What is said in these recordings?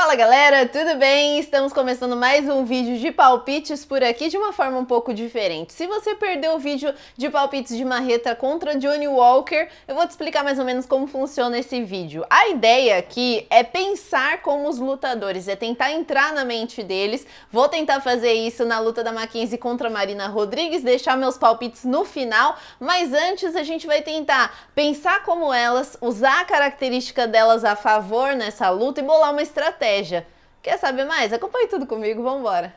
Fala galera, tudo bem? Estamos começando mais um vídeo de palpites por aqui de uma forma um pouco diferente. Se você perdeu o vídeo de palpites de marreta contra Johnny Walker, eu vou te explicar mais ou menos como funciona esse vídeo. A ideia aqui é pensar como os lutadores, é tentar entrar na mente deles. Vou tentar fazer isso na luta da Mackenzie contra Marina Rodrigues, deixar meus palpites no final, mas antes a gente vai tentar pensar como elas, usar a característica delas a favor nessa luta e bolar uma estratégia. Quer saber mais? Acompanhe tudo comigo, vamos embora.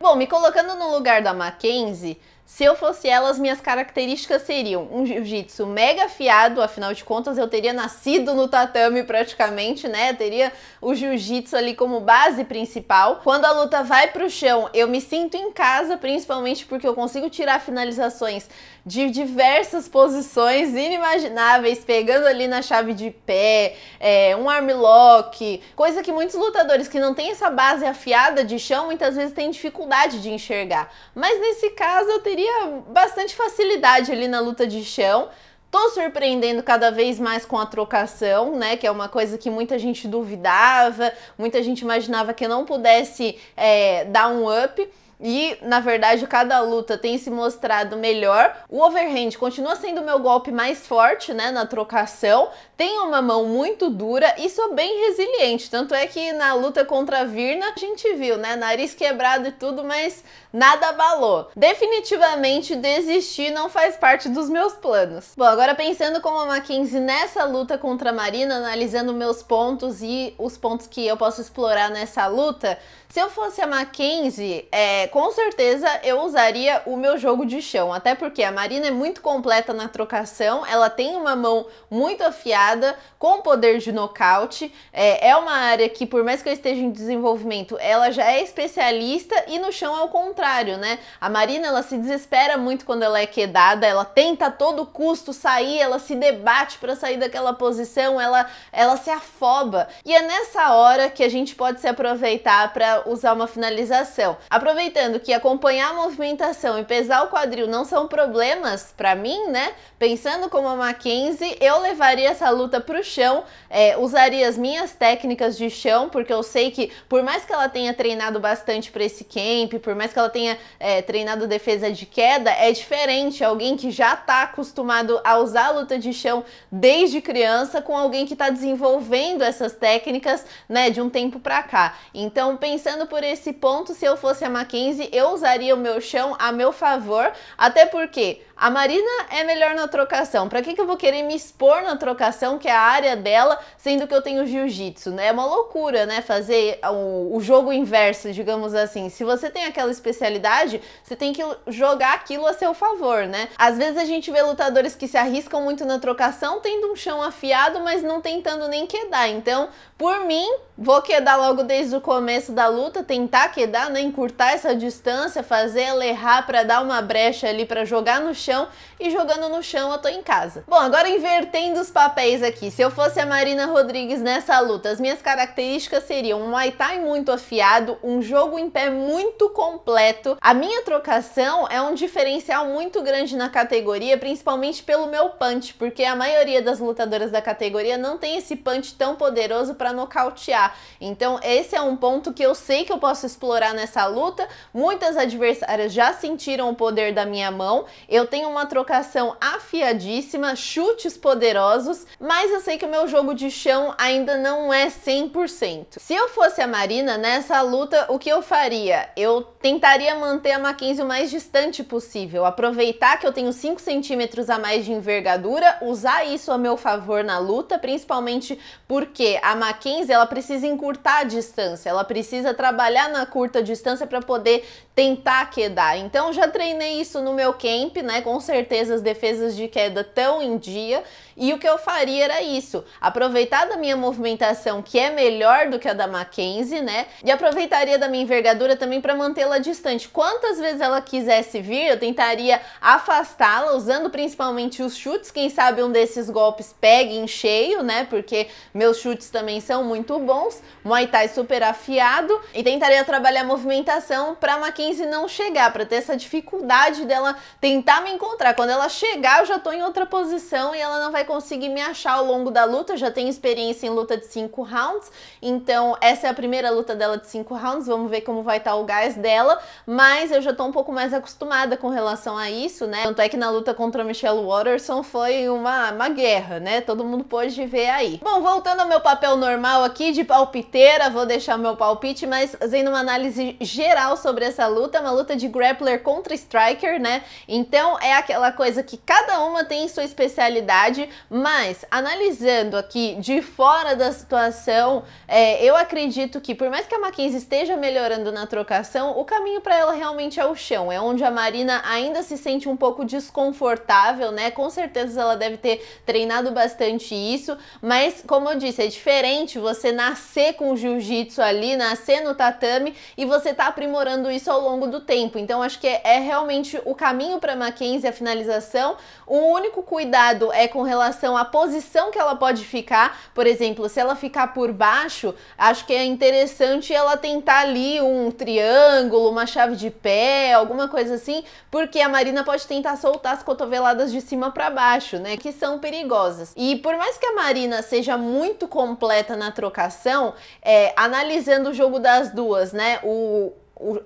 Bom, me colocando no lugar da Mackenzie, se eu fosse ela, as minhas características seriam um jiu-jitsu mega afiado, afinal de contas eu teria nascido no tatame praticamente, né? Eu teria o jiu-jitsu ali como base principal. Quando a luta vai pro chão, eu me sinto em casa, principalmente porque eu consigo tirar finalizações de diversas posições inimagináveis, pegando ali na chave de pé, é, um armlock, coisa que muitos lutadores que não têm essa base afiada de chão muitas vezes têm dificuldade de enxergar. Mas nesse caso eu teria teria bastante facilidade ali na luta de chão. Tô surpreendendo cada vez mais com a trocação, né? Que é uma coisa que muita gente duvidava, muita gente imaginava que não pudesse é, dar um up e na verdade cada luta tem se mostrado melhor. O overhand continua sendo o meu golpe mais forte, né, na trocação. Tem uma mão muito dura e sou bem resiliente, tanto é que na luta contra a Virna a gente viu, né, nariz quebrado e tudo, mas nada abalou. Definitivamente desistir não faz parte dos meus planos. Bom, agora pensando como a Mackenzie nessa luta contra a Marina, analisando meus pontos e os pontos que eu posso explorar nessa luta, se eu fosse a Mackenzie, é, com certeza eu usaria o meu jogo de chão, até porque a Marina é muito completa na trocação, ela tem uma mão muito afiada, com poder de nocaute, é, é uma área que, por mais que eu esteja em desenvolvimento, ela já é especialista e no chão é o contrário, né? A Marina, ela se desespera muito quando ela é quedada, ela tenta a todo custo sair, ela se debate para sair daquela posição, ela, ela se afoba. E é nessa hora que a gente pode se aproveitar para usar uma finalização. Aproveitando aproveitando que acompanhar a movimentação e pesar o quadril não são problemas para mim, né? Pensando como a Mackenzie, eu levaria essa luta para o chão, é, usaria as minhas técnicas de chão, porque eu sei que por mais que ela tenha treinado bastante para esse camp, por mais que ela tenha é, treinado defesa de queda, é diferente alguém que já está acostumado a usar a luta de chão desde criança com alguém que está desenvolvendo essas técnicas, né, de um tempo para cá. Então, pensando por esse ponto, se eu fosse a Mackenzie 15, eu usaria o meu chão a meu favor, até porque a Marina é melhor na trocação. Para que, que eu vou querer me expor na trocação, que é a área dela, sendo que eu tenho jiu-jitsu, né? É uma loucura, né? Fazer o, o, jogo inverso, digamos assim. Se você tem aquela especialidade, você tem que jogar aquilo a seu favor, né? Às vezes a gente vê lutadores que se arriscam muito na trocação, tendo um chão afiado, mas não tentando nem quedar. Então, por mim, vou quedar logo desde o começo da luta, tentar quedar, né? Encurtar essa distância, fazer ela errar para dar uma brecha ali para jogar no chão e jogando no chão eu tô em casa. Bom, agora invertendo os papéis aqui, se eu fosse a Marina Rodrigues nessa luta, as minhas características seriam um Muay Thai muito afiado, um jogo em pé muito completo. A minha trocação é um diferencial muito grande na categoria, principalmente pelo meu punch, porque a maioria das lutadoras da categoria não tem esse punch tão poderoso para nocautear. Então, esse é um ponto que eu sei que eu posso explorar nessa luta. Muitas adversárias já sentiram o poder da minha mão. Eu tem uma trocação afiadíssima, chutes poderosos, mas eu sei que o meu jogo de chão ainda não é 100%. Se eu fosse a Marina nessa luta, o que eu faria? Eu tentaria manter a Mackenzie o mais distante possível, aproveitar que eu tenho 5 centímetros a mais de envergadura, usar isso a meu favor na luta, principalmente porque a Mackenzie ela precisa encurtar a distância, ela precisa trabalhar na curta distância para poder tentar quedar. Então já treinei isso no meu camp, né? com certeza as defesas de queda tão em dia, e o que eu faria era isso, aproveitar da minha movimentação que é melhor do que a da Mackenzie, né, e aproveitaria da minha envergadura também para mantê-la distante. Quantas vezes ela quisesse vir, eu tentaria afastá-la, usando principalmente os chutes, quem sabe um desses golpes pegue em cheio, né, porque meus chutes também são muito bons, Muay Thai super afiado, e tentaria trabalhar a movimentação para Mackenzie não chegar, para ter essa dificuldade dela tentar me encontrar. Quando ela chegar, eu já tô em outra posição e ela não vai conseguir me achar ao longo da luta. Eu já tenho experiência em luta de 5 rounds, então essa é a primeira luta dela de 5 rounds. Vamos ver como vai estar tá o gás dela, mas eu já tô um pouco mais acostumada com relação a isso, né? Tanto é que na luta contra Michelle Waterson foi uma, uma guerra, né? Todo mundo pôde ver aí. Bom, voltando ao meu papel normal aqui de palpiteira, vou deixar meu palpite, mas fazendo uma análise geral sobre essa luta, uma luta de grappler contra striker, né? Então, é aquela coisa que cada uma tem sua especialidade, mas analisando aqui de fora da situação, é, eu acredito que por mais que a Mackenzie esteja melhorando na trocação, o caminho para ela realmente é o chão, é onde a Marina ainda se sente um pouco desconfortável, né? Com certeza ela deve ter treinado bastante isso, mas como eu disse, é diferente você nascer com jiu-jitsu ali, nascer no tatame e você tá aprimorando isso ao longo do tempo. Então acho que é, é realmente o caminho para Mackenzie 15 a finalização. O único cuidado é com relação à posição que ela pode ficar. Por exemplo, se ela ficar por baixo, acho que é interessante ela tentar ali um triângulo, uma chave de pé, alguma coisa assim, porque a Marina pode tentar soltar as cotoveladas de cima para baixo, né? Que são perigosas. E por mais que a Marina seja muito completa na trocação, é, analisando o jogo das duas, né? O,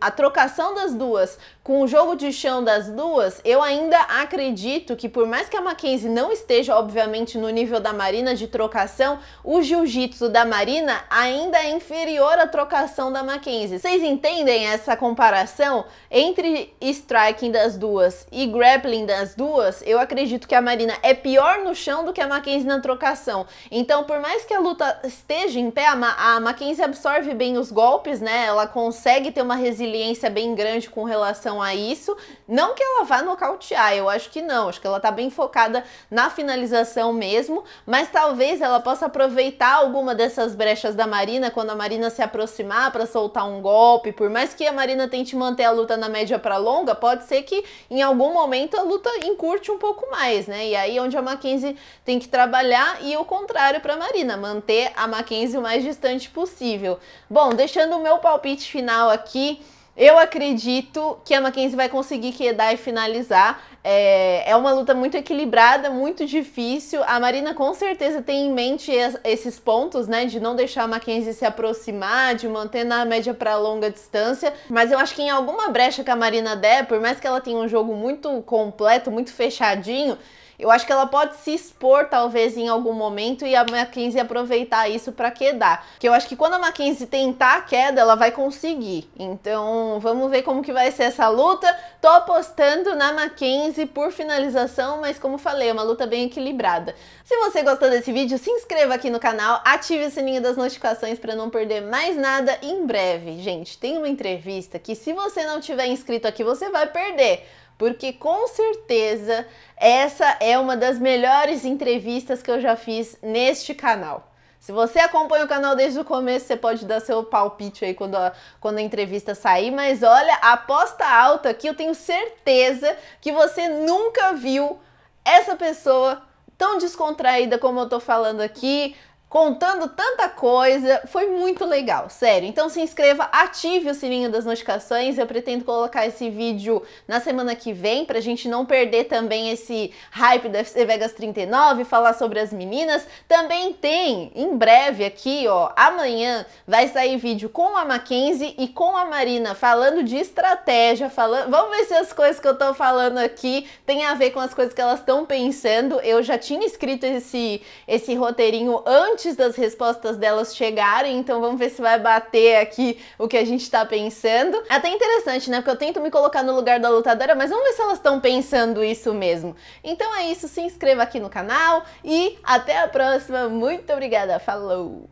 a trocação das duas com o jogo de chão das duas, eu ainda acredito que por mais que a Mackenzie não esteja, obviamente, no nível da Marina de trocação, o jiu-jitsu da Marina ainda é inferior à trocação da Mackenzie. Vocês entendem essa comparação entre striking das duas e grappling das duas? Eu acredito que a Marina é pior no chão do que a Mackenzie na trocação. Então, por mais que a luta esteja em pé, a, Ma a Mackenzie absorve bem os golpes, né? Ela consegue ter uma resiliência bem grande com relação a isso. Não que ela vá nocautear, eu acho que não. Acho que ela tá bem focada na finalização mesmo, mas talvez ela possa aproveitar alguma dessas brechas da Marina quando a Marina se aproximar para soltar um golpe. Por mais que a Marina tente manter a luta na média para longa, pode ser que em algum momento a luta encurte um pouco mais, né? E aí é onde a Mackenzie tem que trabalhar e o contrário para Marina, manter a Mackenzie o mais distante possível. Bom, deixando o meu palpite final aqui, eu acredito que a Mackenzie vai conseguir quedar e finalizar. É, é uma luta muito equilibrada, muito difícil. A Marina com certeza tem em mente esses pontos, né? De não deixar a Mackenzie se aproximar, de manter na média para longa distância. Mas eu acho que em alguma brecha que a Marina der, por mais que ela tenha um jogo muito completo, muito fechadinho, eu acho que ela pode se expor, talvez, em algum momento e a Mackenzie aproveitar isso para quedar. Que eu acho que quando a Mackenzie tentar a queda, ela vai conseguir. Então, vamos ver como que vai ser essa luta. Tô apostando na Mackenzie por finalização, mas como falei, é uma luta bem equilibrada. Se você gostou desse vídeo, se inscreva aqui no canal, ative o sininho das notificações para não perder mais nada em breve. Gente, tem uma entrevista que se você não tiver inscrito aqui, você vai perder porque com certeza essa é uma das melhores entrevistas que eu já fiz neste canal. Se você acompanha o canal desde o começo, você pode dar seu palpite aí quando a, quando a entrevista sair, mas olha, aposta alta aqui, eu tenho certeza que você nunca viu essa pessoa tão descontraída como eu tô falando aqui, contando tanta coisa, foi muito legal, sério. Então se inscreva, ative o sininho das notificações, eu pretendo colocar esse vídeo na semana que vem, pra gente não perder também esse hype da FC Vegas 39, falar sobre as meninas. Também tem, em breve aqui, ó, amanhã vai sair vídeo com a Mackenzie e com a Marina, falando de estratégia, falando... Vamos ver se as coisas que eu tô falando aqui tem a ver com as coisas que elas estão pensando. Eu já tinha escrito esse, esse roteirinho antes antes das respostas delas chegarem, então vamos ver se vai bater aqui o que a gente tá pensando. Até interessante, né? Porque eu tento me colocar no lugar da lutadora, mas vamos ver se elas estão pensando isso mesmo. Então é isso, se inscreva aqui no canal e até a próxima. Muito obrigada, falou!